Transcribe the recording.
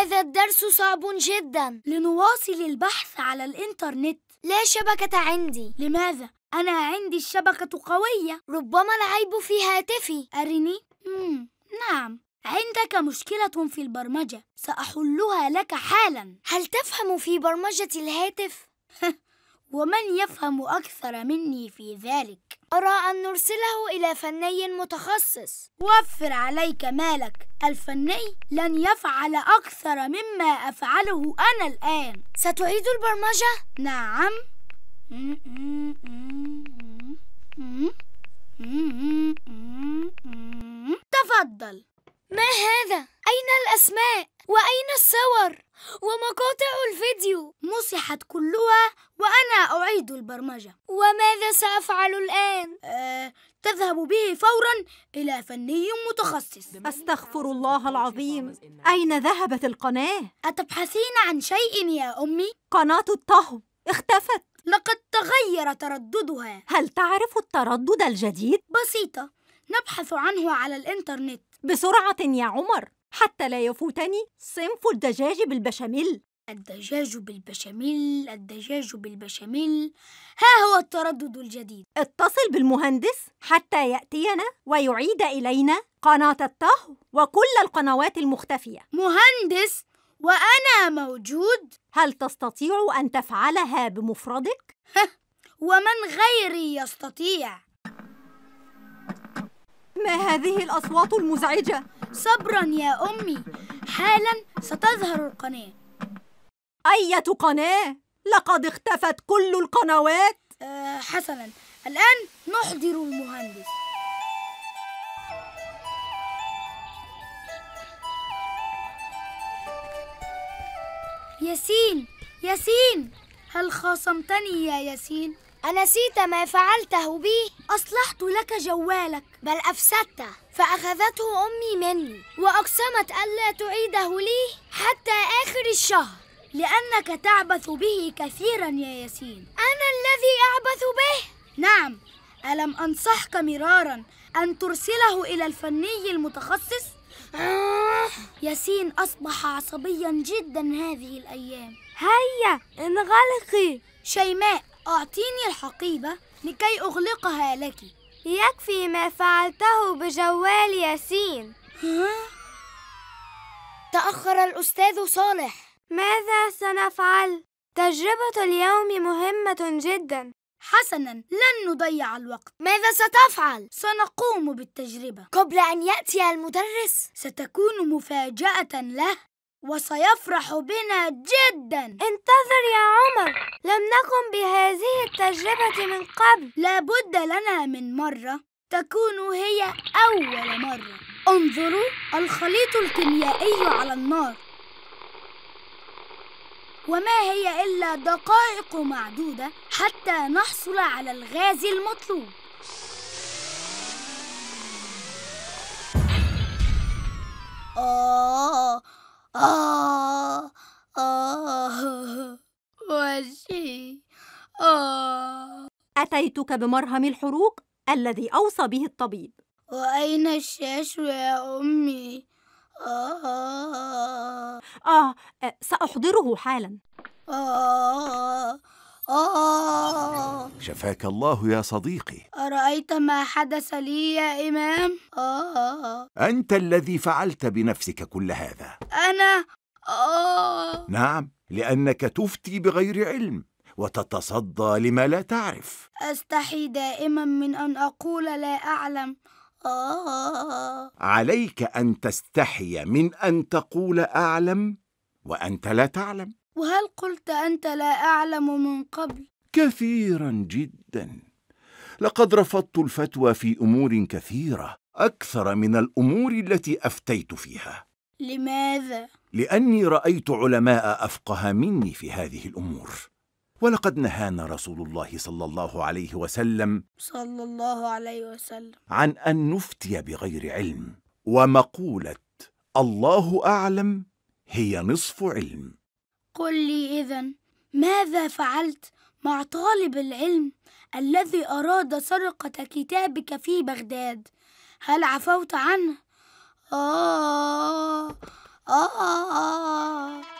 هذا الدرس صعب جدا لنواصل البحث على الإنترنت لا شبكة عندي لماذا؟ أنا عندي الشبكة قوية ربما العيب في هاتفي أرني؟ مم. نعم عندك مشكلة في البرمجة سأحلها لك حالا هل تفهم في برمجة الهاتف؟ ومن يفهم أكثر مني في ذلك؟ أرى أن نرسله إلى فني متخصص وفر عليك مالك الفني لن يفعل أكثر مما أفعله أنا الآن ستعيد البرمجة؟ نعم تفضل ما هذا؟ أين الأسماء؟ وأين الصور؟ ومقاطع الفيديو؟ مسحت كلها وأنا أعيد البرمجة وماذا سأفعل الآن؟ آه، تذهب به فورا إلى فني متخصص أستغفر الله العظيم أين ذهبت القناة؟ أتبحثين عن شيء يا أمي؟ قناة الطهو اختفت لقد تغير ترددها هل تعرف التردد الجديد؟ بسيطة نبحث عنه على الإنترنت بسرعة يا عمر حتى لا يفوتني صنف الدجاج بالبشاميل الدجاج بالبشاميل الدجاج بالبشاميل ها هو التردد الجديد اتصل بالمهندس حتى يأتينا ويعيد إلينا قناة الطهو وكل القنوات المختفية مهندس وأنا موجود هل تستطيع أن تفعلها بمفردك؟ ومن غيري يستطيع ما هذه الأصوات المزعجة؟ صبرا يا أمي حالا ستظهر القناة أية قناة؟ لقد اختفت كل القنوات أه حسنا الآن نحضر المهندس ياسين ياسين هل خاصمتني يا ياسين؟ أنسيت ما فعلته بي؟ أصلحت لك جوالك بل أفسدته فأخذته أمي مني وأقسمت ألا تعيده لي حتى آخر الشهر لأنك تعبث به كثيرا يا ياسين أنا الذي أعبث به؟ نعم ألم أنصحك مرارا أن ترسله إلى الفني المتخصص؟ ياسين أصبح عصبيا جدا هذه الأيام هيا انغلقي شيماء أعطيني الحقيبة لكي أغلقها لك يكفي ما فعلته بجوال ياسين تأخر الأستاذ صالح ماذا سنفعل؟ تجربة اليوم مهمة جدا حسنا لن نضيع الوقت ماذا ستفعل؟ سنقوم بالتجربة قبل أن يأتي المدرس ستكون مفاجأة له وسيفرح بنا جدا انتظر يا عمر لم نقم بهذه التجربة من قبل لابد لنا من مرة تكون هي أول مرة انظروا الخليط الكيميائي على النار وما هي إلا دقائق معدودة حتى نحصل على الغاز المطلوب آه آه،, آه،, آه أتيتك بمرهم الحروق الذي أوصى به الطبيب وأين الشاش يا أمي؟ آه آه سأحضره حالا آه آه شفاك الله يا صديقي أرأيت ما حدث لي يا إمام؟ آه أنت الذي فعلت بنفسك كل هذا أنا؟ آه نعم لأنك تفتي بغير علم وتتصدى لما لا تعرف أستحي دائما من أن أقول لا أعلم آه عليك أن تستحي من أن تقول أعلم وأنت لا تعلم وهل قلت أنت لا أعلم من قبل؟ كثيرا جدا لقد رفضت الفتوى في أمور كثيرة أكثر من الأمور التي أفتيت فيها لماذا؟ لأني رأيت علماء أفقه مني في هذه الأمور ولقد نهانا رسول الله صلى الله عليه وسلم صلى الله عليه وسلم عن أن نفتي بغير علم ومقولة الله أعلم هي نصف علم قل لي إذا ماذا فعلت مع طالب العلم الذي أراد سرقة كتابك في بغداد هل عفوت عنه؟ آه آه, آه, آه